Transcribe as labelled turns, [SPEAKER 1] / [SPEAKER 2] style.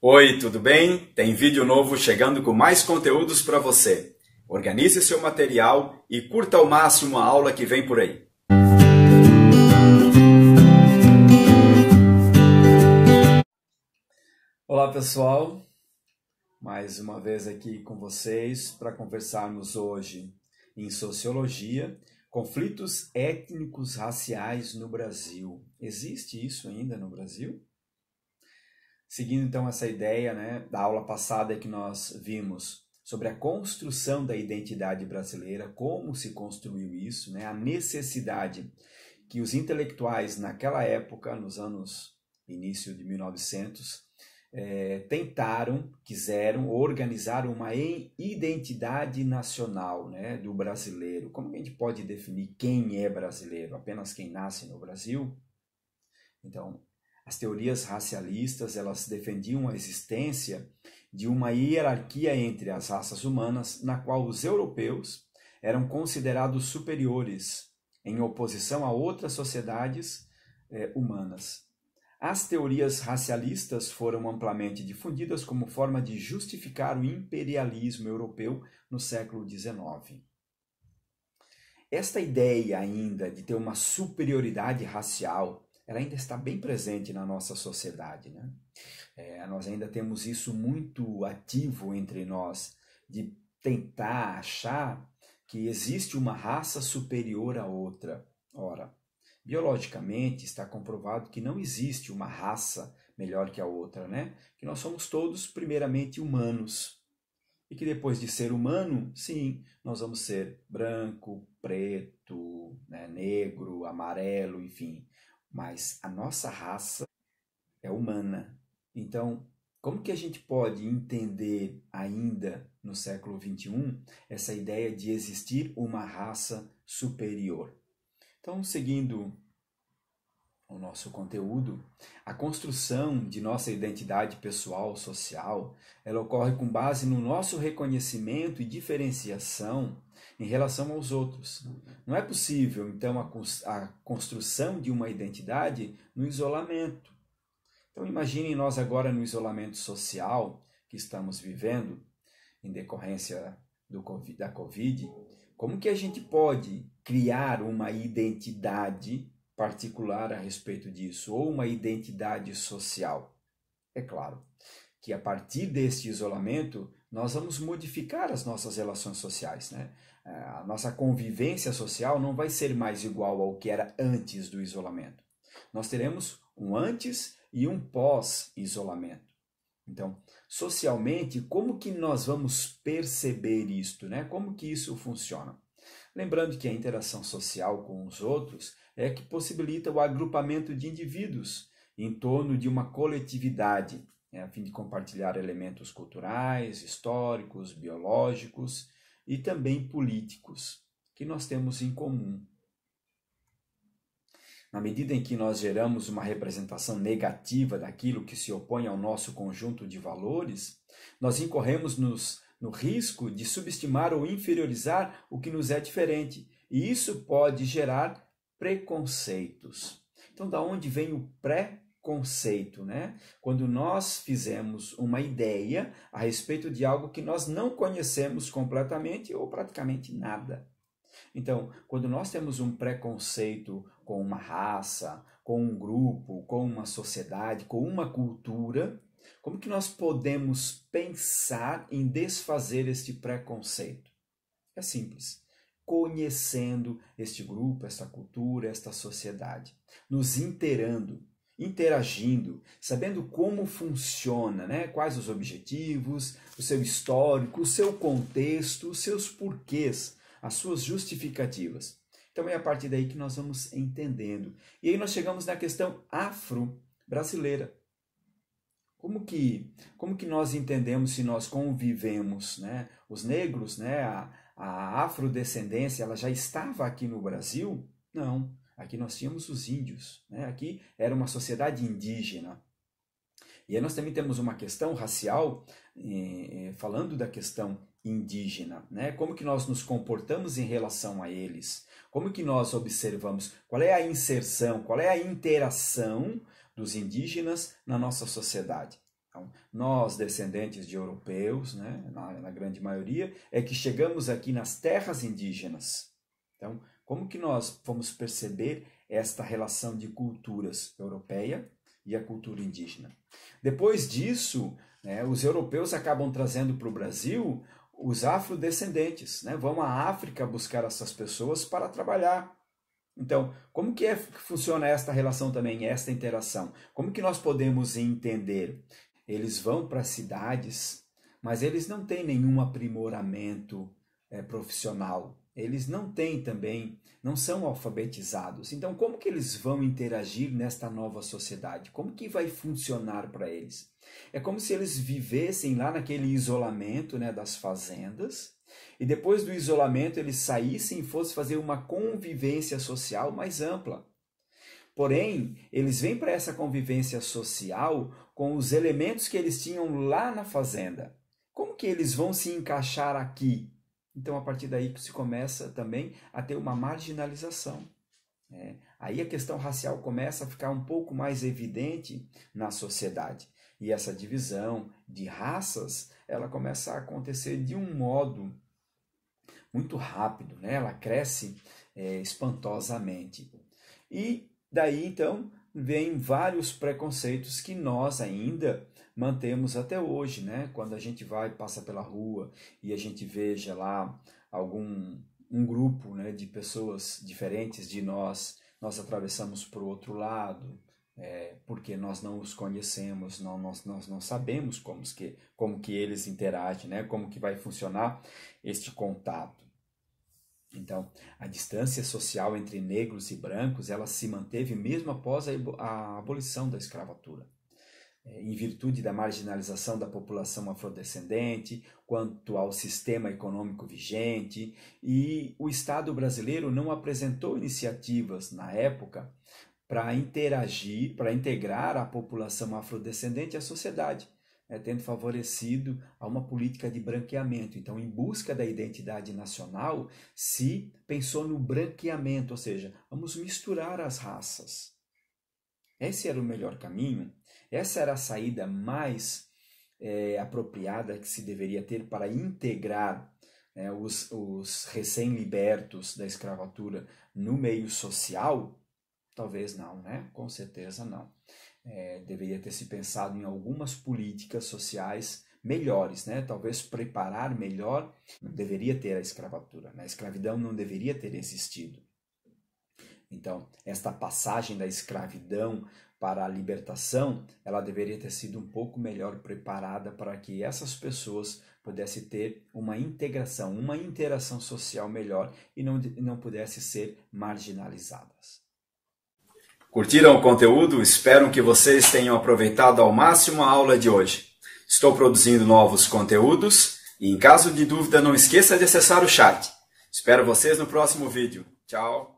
[SPEAKER 1] Oi, tudo bem? Tem vídeo novo chegando com mais conteúdos para você. Organize seu material e curta ao máximo a aula que vem por aí. Olá, pessoal. Mais uma vez aqui com vocês para conversarmos hoje em sociologia, conflitos étnicos raciais no Brasil. Existe isso ainda no Brasil? Seguindo então essa ideia né, da aula passada que nós vimos sobre a construção da identidade brasileira, como se construiu isso, né, a necessidade que os intelectuais naquela época, nos anos início de 1900, é, eh, tentaram, quiseram organizar uma identidade nacional né, do brasileiro. Como a gente pode definir quem é brasileiro? Apenas quem nasce no Brasil? Então, as teorias racialistas, elas defendiam a existência de uma hierarquia entre as raças humanas na qual os europeus eram considerados superiores, em oposição a outras sociedades eh, humanas. As teorias racialistas foram amplamente difundidas como forma de justificar o imperialismo europeu no século XIX. Esta ideia ainda de ter uma superioridade racial ela ainda está bem presente na nossa sociedade. Né? É, nós ainda temos isso muito ativo entre nós, de tentar achar que existe uma raça superior à outra. Ora, biologicamente está comprovado que não existe uma raça melhor que a outra, né? Que nós somos todos primeiramente humanos. E que depois de ser humano, sim, nós vamos ser branco, preto, né, negro, amarelo, enfim mas a nossa raça é humana. Então, como que a gente pode entender ainda no século XXI essa ideia de existir uma raça superior? Então, seguindo o nosso conteúdo, a construção de nossa identidade pessoal, social, ela ocorre com base no nosso reconhecimento e diferenciação em relação aos outros. Não é possível, então, a, construção de uma identidade no isolamento. Então, imaginem nós agora no isolamento social que estamos vivendo, em decorrência COVID, da Covid, como que a gente pode criar uma identidade particular a respeito disso, ou uma identidade social. É claro que a partir deste isolamento nós vamos modificar as nossas relações sociais, né? A nossa convivência social não vai ser mais igual ao que era antes do isolamento. Nós teremos um antes e um pós-isolamento. Então, socialmente, como que nós vamos perceber isto, né? Como que isso funciona? Lembrando que a interação social com os outros é que possibilita o agrupamento de indivíduos em torno de uma coletividade, né, a fim de compartilhar elementos culturais, históricos, biológicos e também políticos que nós temos em comum. Na medida em que nós geramos uma representação negativa daquilo que se opõe ao nosso conjunto de valores, nós incorremos nos no risco de subestimar ou inferiorizar o que nos é diferente, e isso pode gerar preconceitos. Então, da onde vem o pré-conceito, né? Quando nós fizemos uma ideia a respeito de algo que nós não conhecemos completamente ou praticamente nada. Então, quando nós temos um preconceito com uma raça, com um grupo, com uma sociedade, com uma cultura, como que nós podemos pensar em desfazer este preconceito? É simples. Conhecendo este grupo, esta cultura, esta sociedade, nos inteirando, interagindo, sabendo como funciona, né? quais os objetivos, o seu histórico, o seu contexto, os seus porquês, as suas justificativas. Então é a partir daí que nós vamos entendendo. E aí nós chegamos na questão afro-brasileira. Como que, como que nós entendemos se nós convivemos, né? Os negros, né? A, a afrodescendência, ela já estava aqui no Brasil? Não. Aqui nós tínhamos os índios, né? Aqui era uma sociedade indígena. E aí nós também temos uma questão racial, eh, eh falando da questão indígena, né? Como que nós nos comportamos em relação a eles? Como que nós observamos? Qual é a inserção? Qual é a interação dos indígenas na nossa sociedade. Então, nós, descendentes de europeus, né, na, na grande maioria, é que chegamos aqui nas terras indígenas. Então, como que nós vamos perceber esta relação de culturas europeia e a cultura indígena? Depois disso, né, os europeus acabam trazendo para o Brasil os afrodescendentes, né? vão à África buscar essas pessoas para trabalhar. Então, como que, é, que funciona esta relação também, esta interação? Como que nós podemos entender? Eles vão para cidades, mas eles não têm nenhum aprimoramento é, profissional eles não têm também, não são alfabetizados. Então, como que eles vão interagir nesta nova sociedade? Como que vai funcionar para eles? É como se eles vivessem lá naquele isolamento né, das fazendas, e depois do isolamento eles saíssem e fossem fazer uma convivência social mais ampla. Porém, eles vêm para essa convivência social com os elementos que eles tinham lá na fazenda. Como que eles vão se encaixar aqui? Então, a partir daí se começa também a ter uma marginalização. É, aí a questão racial começa a ficar um pouco mais evidente na sociedade. E essa divisão de raças, ela começa a acontecer de um modo muito rápido, né? ela cresce é, espantosamente. E daí, então, vem vários preconceitos que nós ainda mantemos até hoje, né? Quando a gente vai passa pela rua e a gente veja lá algum um grupo, né, de pessoas diferentes de nós, nós atravessamos para o outro lado, é, porque nós não os conhecemos, não, nós, nós não sabemos como que, como que eles interagem, né? como que vai funcionar este contato. Então, a distância social entre negros e brancos ela se manteve mesmo após a abolição da escravatura é, em virtude da marginalização da população afrodescendente, quanto ao sistema econômico vigente, e o Estado brasileiro não apresentou iniciativas na época para interagir, para integrar a população afrodescendente à sociedade é, tendo favorecido a uma política de branqueamento. Então, em busca da identidade nacional, se pensou no branqueamento, ou seja, vamos misturar as raças. Esse era o melhor caminho, essa era a saída mais é, apropriada que se deveria ter para integrar é, os, os recém-libertos da escravatura no meio social? Talvez não, né? Com certeza não é, deveria ter se pensado em algumas políticas sociais melhores, né? Talvez preparar melhor. Não deveria ter a escravatura, né? A escravidão não deveria ter existido. Então, esta passagem da escravidão para a libertação, ela deveria ter sido um pouco melhor preparada para que essas pessoas pudessem ter uma integração, uma interação social melhor e não, não pudessem ser marginalizadas. Curtiram o conteúdo? Espero que vocês tenham aproveitado ao máximo a aula de hoje. Estou produzindo novos conteúdos e, em caso de dúvida, não esqueça de acessar o chat. Espero vocês no próximo vídeo. Tchau!